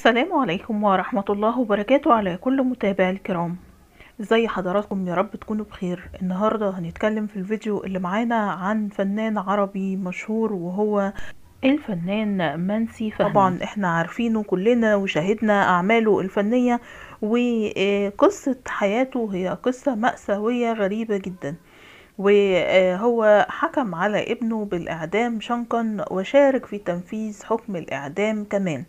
السلام عليكم ورحمة الله وبركاته على كل متابع الكرام ازي حضراتكم يا رب تكونوا بخير النهاردة هنتكلم في الفيديو اللي معانا عن فنان عربي مشهور وهو الفنان منسي فهمي طبعا احنا عارفينه كلنا وشاهدنا اعماله الفنية وقصة حياته هي قصة مأساوية غريبة جدا وهو حكم على ابنه بالإعدام شنقا وشارك في تنفيذ حكم الإعدام كمان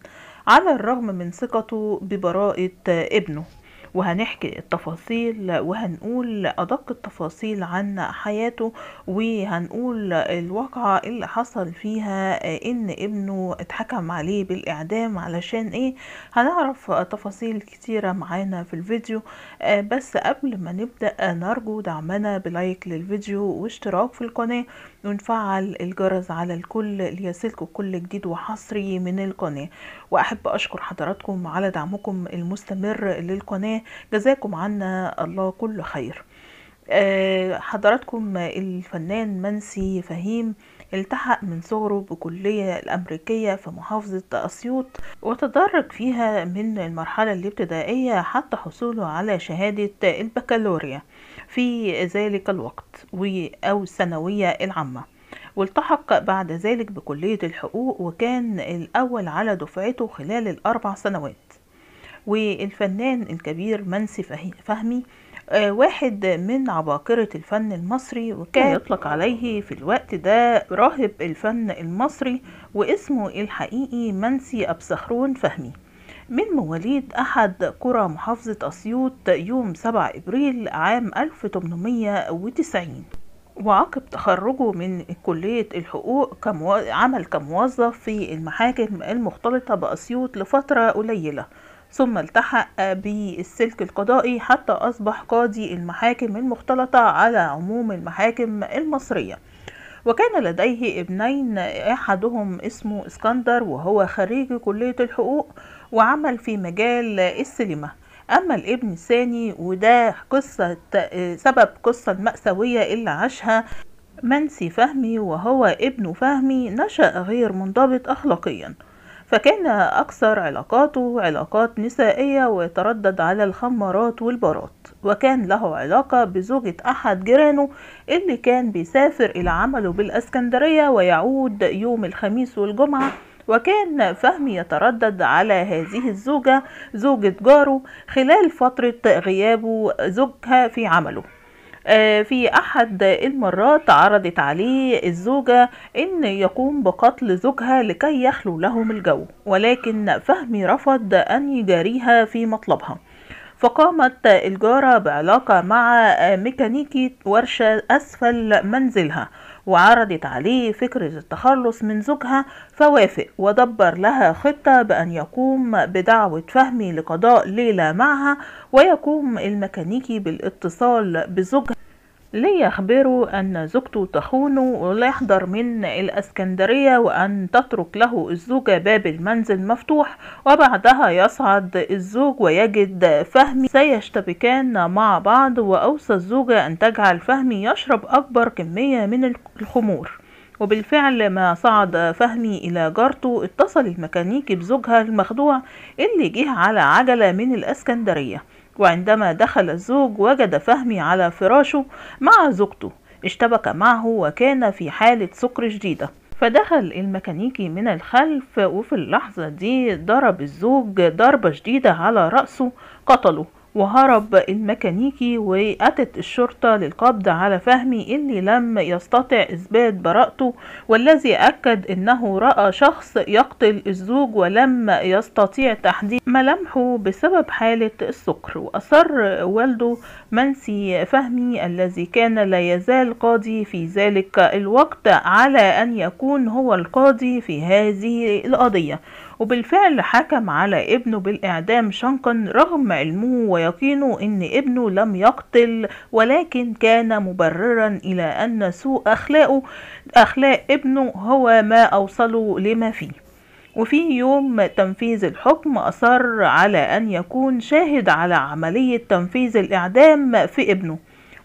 على الرغم من ثقته ببراءة ابنه وهنحكي التفاصيل وهنقول أدق التفاصيل عن حياته وهنقول الواقعة اللي حصل فيها إن ابنه اتحكم عليه بالإعدام علشان إيه هنعرف تفاصيل كتيرة معانا في الفيديو بس قبل ما نبدأ نرجو دعمنا بلايك للفيديو واشتراك في القناة ونفعل الجرس على الكل ليصلكم كل جديد وحصري من القناة وأحب أشكر حضراتكم على دعمكم المستمر للقناة جزاكم عنا الله كل خير آه، حضراتكم الفنان منسي فهيم التحق من صغره بكلية الأمريكية في محافظة أسيوط وتدرج فيها من المرحلة الابتدائية حتى حصوله على شهادة البكالوريا في ذلك الوقت أو الثانوية العامة والتحق بعد ذلك بكلية الحقوق وكان الأول على دفعته خلال الأربع سنوات والفنان الكبير منسي فهمي آه، واحد من عباقرة الفن المصري وكان يطلق عليه في الوقت ده راهب الفن المصري واسمه الحقيقي منسي أبسخرون فهمي من مواليد أحد قرى محافظة أسيوط يوم 7 إبريل عام 1890 وعقب تخرجه من كلية الحقوق كمو... عمل كموظف في المحاكم المختلطة بأسيوط لفترة قليلة ثم التحق بالسلك القضائي حتى أصبح قاضي المحاكم المختلطة على عموم المحاكم المصرية وكان لديه ابنين أحدهم اسمه اسكندر وهو خريج كلية الحقوق وعمل في مجال السينما أما الابن الثاني وده قصة سبب قصة المأساوية اللي عاشها منسي فهمي وهو ابن فهمي نشأ غير منضبط أخلاقياً فكان أكثر علاقاته علاقات نسائية ويتردد على الخمارات والبارات وكان له علاقة بزوجة أحد جيرانه اللي كان بيسافر إلى عمله بالأسكندرية ويعود يوم الخميس والجمعة وكان فهمي يتردد على هذه الزوجة زوجة جاره خلال فترة غيابه زوجها في عمله آه، في أحد المرات عرضت عليه الزوجة أن يقوم بقتل زوجها لكي يخلو لهم الجو ولكن فهمي رفض أن يجاريها في مطلبها فقامت الجارة بعلاقة مع ميكانيكي ورشة أسفل منزلها وعرضت عليه فكرة التخلص من زوجها فوافق ودبر لها خطة بأن يقوم بدعوة فهمي لقضاء ليلة معها ويقوم الميكانيكي بالاتصال بزوجها ليخبره أن زوجته تخونه وليحضر من الأسكندرية وأن تترك له الزوجة باب المنزل مفتوح وبعدها يصعد الزوج ويجد فهمي سيشتبكان مع بعض وأوصى الزوجة أن تجعل فهمي يشرب أكبر كمية من الخمور وبالفعل ما صعد فهمي إلى جارته اتصل الميكانيكي بزوجها المخدوع اللي جه على عجلة من الأسكندرية وعندما دخل الزوج وجد فهمي على فراشه مع زوجته اشتبك معه وكان في حالة سكر شديدة فدخل الميكانيكي من الخلف وفي اللحظة دي ضرب الزوج ضربة شديدة على رأسه قتله وهرب الميكانيكي وأتت الشرطة للقبض على فهمي اللي لم يستطع إثبات براءته والذي أكد أنه رأى شخص يقتل الزوج ولم يستطيع تحديد ملامحه بسبب حالة السكر وأصر والده منسي فهمي الذي كان لا يزال قاضي في ذلك الوقت على أن يكون هو القاضي في هذه القضية وبالفعل حكم على ابنه بالإعدام شنقا رغم علمه ويقينه أن ابنه لم يقتل ولكن كان مبررا إلى أن سوء أخلاقه أخلاق ابنه هو ما أوصله لما فيه وفي يوم تنفيذ الحكم أصر على أن يكون شاهد على عملية تنفيذ الإعدام في ابنه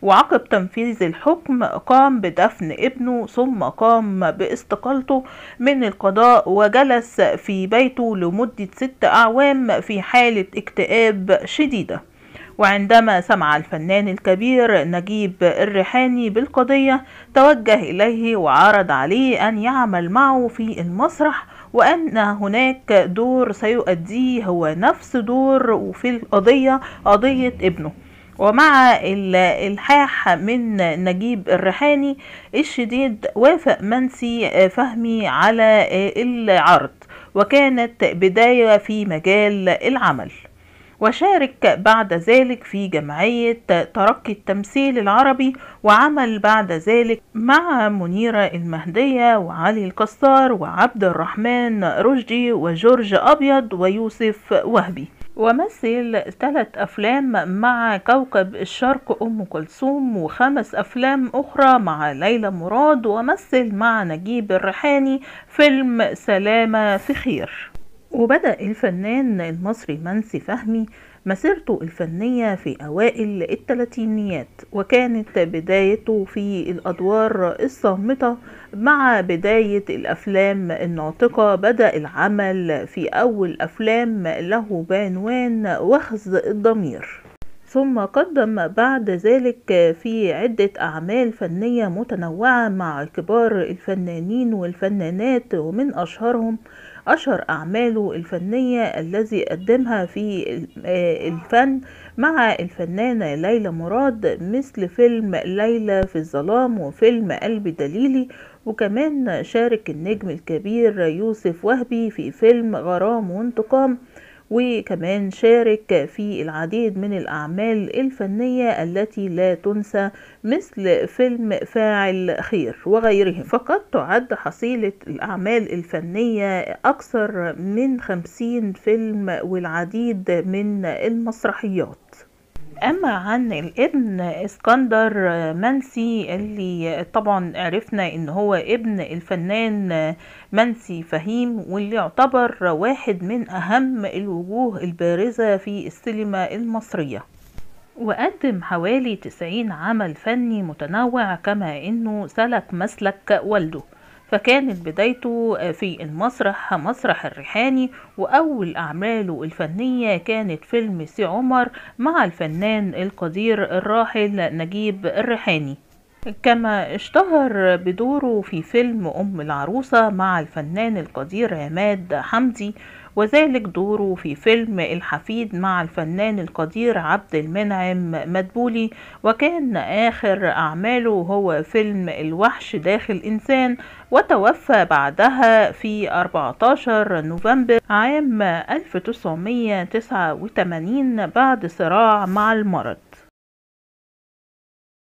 وعقب تنفيذ الحكم قام بدفن ابنه ثم قام باستقالته من القضاء وجلس في بيته لمدة ست أعوام في حالة اكتئاب شديدة وعندما سمع الفنان الكبير نجيب الريحاني بالقضية توجه إليه وعرض عليه أن يعمل معه في المسرح وأن هناك دور سيؤديه هو نفس دور في القضية قضية ابنه ومع الحاح من نجيب الريحاني الشديد وافق منسي آه، فهمي على آه، العرض وكانت بداية في مجال العمل وشارك بعد ذلك في جمعية ترقي التمثيل العربي وعمل بعد ذلك مع منيرة المهدية وعلي القصار وعبد الرحمن رشدي وجورج أبيض ويوسف وهبي ومثل ثلاث أفلام مع كوكب الشرق أم كلثوم وخمس أفلام أخرى مع ليلى مراد ومثل مع نجيب الريحاني فيلم سلامة في خير وبدأ الفنان المصري منسي فهمي مسيرته الفنية في أوائل الثلاثينيات وكانت بدايته في الأدوار الصامتة مع بداية الأفلام الناطقة بدأ العمل في أول أفلام له بعنوان وخز الضمير ثم قدم بعد ذلك في عدة أعمال فنية متنوعة مع كبار الفنانين والفنانات ومن أشهرهم أشهر أعماله الفنية الذي قدمها في آه، الفن مع الفنانة ليلى مراد مثل فيلم ليلى في الظلام وفيلم قلب دليلي وكمان شارك النجم الكبير يوسف وهبي في فيلم غرام وانتقام وكمان شارك في العديد من الأعمال الفنية التي لا تنسى مثل فيلم فاعل خير وغيرهم فقد تعد حصيلة الأعمال الفنية أكثر من خمسين فيلم والعديد من المسرحيات اما عن الابن اسكندر منسي اللي طبعا عرفنا ان هو ابن الفنان منسي فهيم واللي يعتبر واحد من اهم الوجوه البارزة في السينما المصرية وقدم حوالي 90 عمل فني متنوع كما انه سلك مسلك والده فكانت بدايته آه، في المسرح مسرح الريحاني وأول أعماله الفنية كانت فيلم سي عمر مع الفنان القدير الراحل نجيب الريحاني كما اشتهر بدوره في فيلم أم العروسة مع الفنان القدير عماد حمدي وذلك دوره في فيلم الحفيد مع الفنان القدير عبد المنعم مدبولي وكان آخر أعماله هو فيلم الوحش داخل إنسان وتوفى بعدها في 14 نوفمبر عام 1989 بعد صراع مع المرض